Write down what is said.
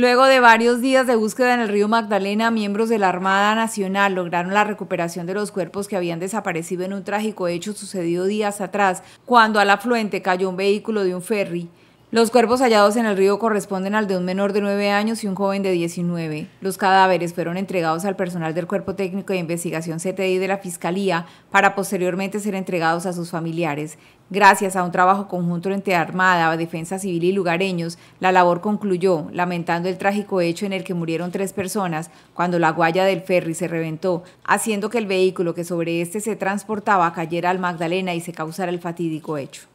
Luego de varios días de búsqueda en el río Magdalena, miembros de la Armada Nacional lograron la recuperación de los cuerpos que habían desaparecido en un trágico hecho sucedido días atrás, cuando al afluente cayó un vehículo de un ferry. Los cuerpos hallados en el río corresponden al de un menor de 9 años y un joven de 19. Los cadáveres fueron entregados al personal del Cuerpo Técnico de Investigación CTI de la Fiscalía para posteriormente ser entregados a sus familiares. Gracias a un trabajo conjunto entre Armada, Defensa Civil y lugareños, la labor concluyó, lamentando el trágico hecho en el que murieron tres personas cuando la guaya del ferry se reventó, haciendo que el vehículo que sobre este se transportaba cayera al Magdalena y se causara el fatídico hecho.